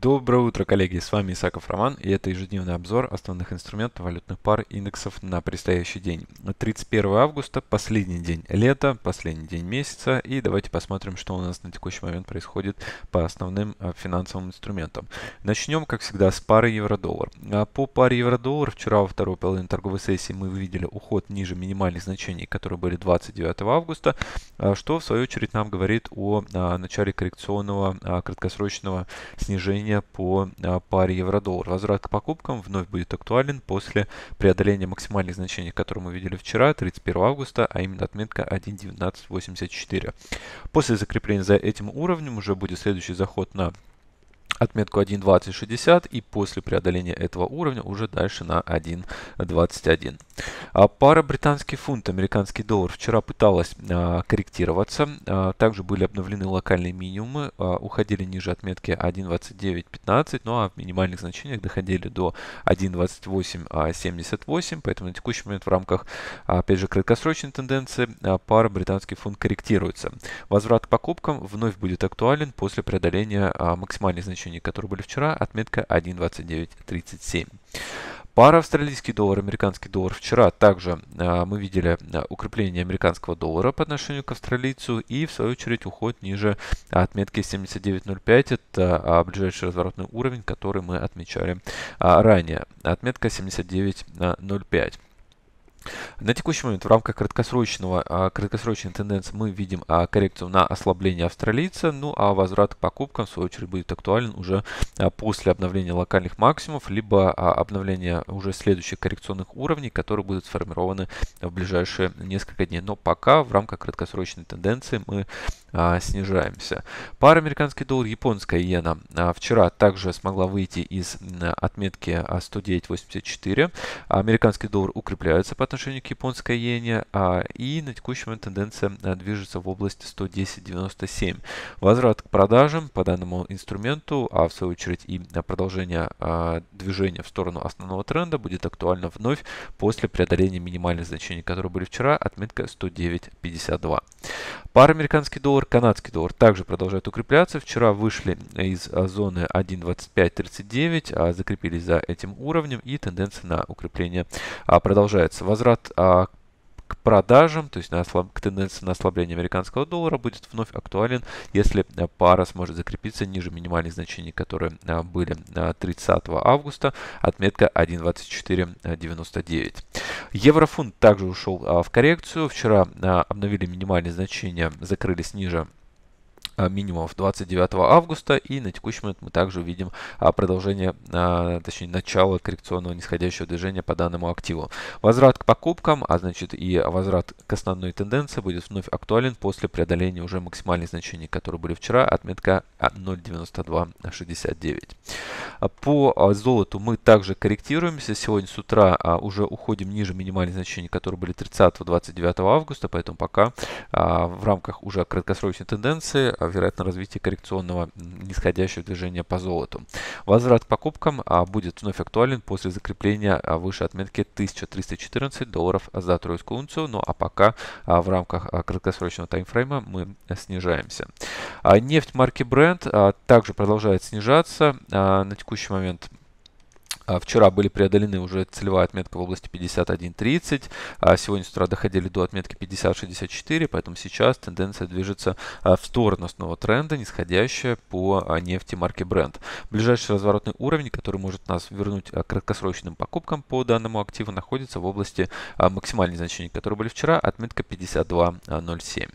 Доброе утро, коллеги! С вами Исаков Роман, и это ежедневный обзор основных инструментов валютных пар индексов на предстоящий день. 31 августа, последний день лета, последний день месяца, и давайте посмотрим, что у нас на текущий момент происходит по основным э, финансовым инструментам. Начнем, как всегда, с пары евро-доллар. А по паре евро-доллар вчера во второй половине торговой сессии мы увидели уход ниже минимальных значений, которые были 29 августа, э, что в свою очередь нам говорит о э, начале коррекционного краткосрочного снижения движения по а, паре евро-доллар. Возврат к покупкам вновь будет актуален после преодоления максимальных значений, которые мы видели вчера, 31 августа, а именно отметка 1.1984. После закрепления за этим уровнем уже будет следующий заход на отметку 1.2060 и после преодоления этого уровня уже дальше на 1.21. А пара британский фунт, американский доллар вчера пыталась а, корректироваться. А, также были обновлены локальные минимумы, а, уходили ниже отметки 1.2915, ну а в минимальных значениях доходили до 1.2878, поэтому на текущий момент в рамках, а, опять же, краткосрочной тенденции а, пара британский фунт корректируется. Возврат к покупкам вновь будет актуален после преодоления а, максимальных значений значений, которые были вчера, отметка 1.2937. Пара австралийский доллар, американский доллар. Вчера также а, мы видели а, укрепление американского доллара по отношению к австралийцу и в свою очередь уход ниже отметки 79.05. Это а, ближайший разворотный уровень, который мы отмечали ранее. Отметка 79.05. На текущий момент в рамках краткосрочного, а, краткосрочной тенденции мы видим а, коррекцию на ослабление австралийца, ну а возврат к покупкам в свою очередь будет актуален уже а, после обновления локальных максимумов, либо обновления уже следующих коррекционных уровней, которые будут сформированы в ближайшие несколько дней. Но пока в рамках краткосрочной тенденции мы снижаемся. Пара американский доллар, японская иена вчера также смогла выйти из отметки 109.84. Американский доллар укрепляется по отношению отношению к японской иене, а, и на текущий момент тенденция а, движется в области 110.97. Возврат к продажам по данному инструменту, а в свою очередь и а, продолжение а, движения в сторону основного тренда будет актуально вновь после преодоления минимальных значений, которые были вчера, отметка 109.52. Пара американский доллар, канадский доллар также продолжает укрепляться. Вчера вышли из зоны 1.2539, закрепились за этим уровнем и тенденция на укрепление продолжается возврат а, к продажам, то есть на ослаб... к тенденции на ослабление американского доллара будет вновь актуален, если а, пара сможет закрепиться ниже минимальных значений, которые а, были 30 а, августа, отметка 1.2499. Еврофунт также ушел в коррекцию, вчера обновили минимальные значения, закрылись ниже а, минимумов 29 августа. И на текущий момент мы также увидим а, продолжение, а, точнее начало коррекционного нисходящего движения по данному активу. Возврат к покупкам, а значит и возврат к основной тенденции будет вновь актуален после преодоления уже максимальных значений, которые были вчера, отметка 0.9269. По а, золоту мы также корректируемся. Сегодня с утра а, уже уходим ниже минимальных значений, которые были 30-29 августа, поэтому пока а, в рамках уже краткосрочной тенденции вероятно развитие коррекционного нисходящего движения по золоту. Возврат к покупкам будет вновь актуален после закрепления выше отметки 1314 долларов за тройскую унцию. Ну а пока в рамках краткосрочного таймфрейма мы снижаемся. Нефть марки Brent также продолжает снижаться. На текущий момент а вчера были преодолены уже целевая отметка в области 51.30, а сегодня с утра доходили до отметки 50.64, поэтому сейчас тенденция движется а, в сторону основного тренда, нисходящая по нефти марки Brent. Ближайший разворотный уровень, который может нас вернуть к краткосрочным покупкам по данному активу, находится в области максимальных значений, которые были вчера, отметка 52.07.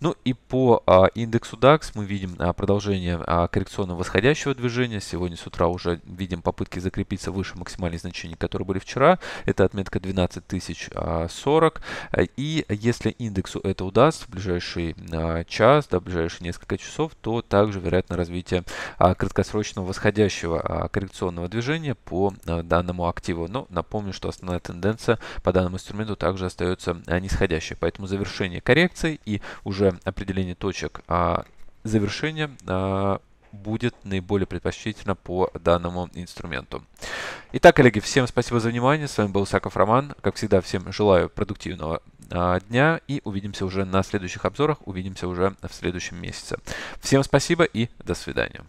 Ну и по индексу DAX мы видим продолжение коррекционного восходящего движения. Сегодня с утра уже видим попытки закрепиться выше максимальных значений, которые были вчера. Это отметка 12040. А, и если индексу это удастся в ближайший а, час, да, в ближайшие несколько часов, то также вероятно развитие а, краткосрочного восходящего коррекционного движения по данному активу. Но напомню, что основная тенденция по данному инструменту также остается нисходящей. Поэтому завершение коррекции и уже определение точек завершения будет наиболее предпочтительно по данному инструменту. Итак, коллеги, всем спасибо за внимание. С вами был Саков Роман. Как всегда, всем желаю продуктивного а, дня и увидимся уже на следующих обзорах, увидимся уже в следующем месяце. Всем спасибо и до свидания.